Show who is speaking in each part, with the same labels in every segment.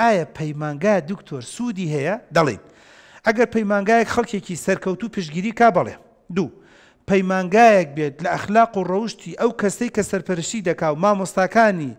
Speaker 1: ئایا پەیمانگایە دکتۆر سوودی هەیە دەڵین ئەگەر پەیمانگایەک خەڵکێکی سەرکەوتو پشگیری کا بڵێ دوو پەیمانگایەک بێت لە ئەخلاق و ڕەوشتی ئەو کەسەی کە سەرپەرشی دەکا و مامۆستاکانی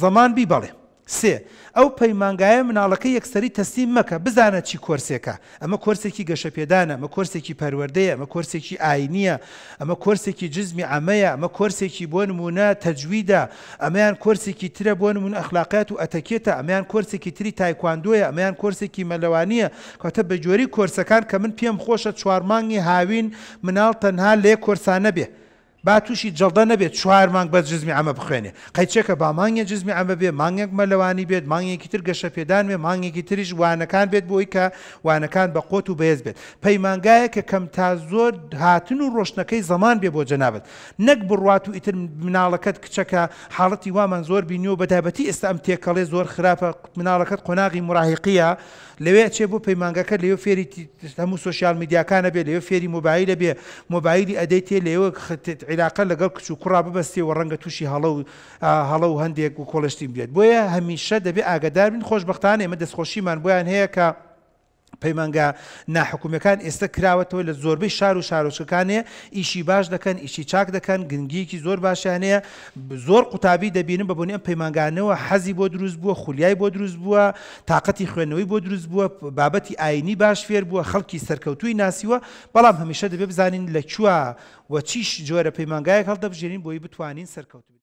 Speaker 1: زەمان بی بڵێ سێ ئەو پەیمانگایە مناڵەکە یەکسری تەسیم مەکە بزانە چی کورسێکە ئەمە کورسێکی گەشەپێدانە ئەمە کورسێکی پەروەردەیە ئەمە کورسێکی ئاینیە ئەمە کورسێکی جزمی ئەمەیە ئەمە کورسێکی بۆ نمونە تەجویدا ئەمەیان کورسێکی ترە بۆ نمون ئەخلاقات و ئەتەکێتە ئەمیان کورسێکی تری تایکواندوۆیە ئەمەیان کورسێکی مەلەوانیە کەوتە بەجۆری کورسەکان کە من پێم خۆشە چوارمانگی هاوین مناڵ تەنها لێ کورسانە بێ. با تووشی جەڵدە نەبێت چوار مانگ بە جزمی ئەمە بخوێنێ قەیچێکە با مانگە جزمی ئەمە بێ مانگێک مەلەوانی بێت مانگێکی تر گەشە پێدان بێ مانگێکی تریش وانەکان بێت بۆی کە وانەکان بە قۆت و بەهێز بێت پەیمانگایە کە کەم تا زۆر هاتن و ڕۆشنەکەی زەمان بێ بۆ جەنابەت نەک بڕات و ئیتر مناڵەکەت کچەکە حاڵەتی وامان زۆر بینیەوە بەدابەتی ئێستا ئەم تێکەڵێ زۆر خراپە مناڵەکەت قۆناغی مراهقیە لەوێ چێ بۆ پەیمانگەکە لەوێ فێری هەموو سوۆسیال میدیاکانە بێ لەوێ فێری مۆبایلە بێ مۆبایلی ئەدەی تێ لەوە عێراقە لەگەڵ کچ و کوڕا ببەستی و ڕەنگە تووشی هەڵە و هەڵە و هەندێک و کۆلشتیم بێت بۆیە هەمیشە دەبێت ئاگدار بن خۆشببختان ئێمە دەستخۆشیمان بۆیان هەیە کە پەیمەنگە ناحکوومەکان ئێستا کراوەتەوە لە زۆربەی شار و شارۆچەکانێ ئیشی باش دەکەن ئیشی چاک دەکەن گنگیکی زۆر باشیانەیە زۆر قوتابی دەبینم بە بۆنیان پەیمانگانەوە حەزی بۆ دروست بووە خولیای بۆ دروست بووە تااقەتی خوێنەوەی بۆ دروست بووە بابەتی ئاینی باش فێر بووە خەڵکی سەرکەوتوی ناسیوە بەڵام هەمیشە دەبێ بزانین لە چووە و چیش جۆرە پەیمانگایەک هەڵدەبژێنین بۆی بتوانین سەرکەوتوی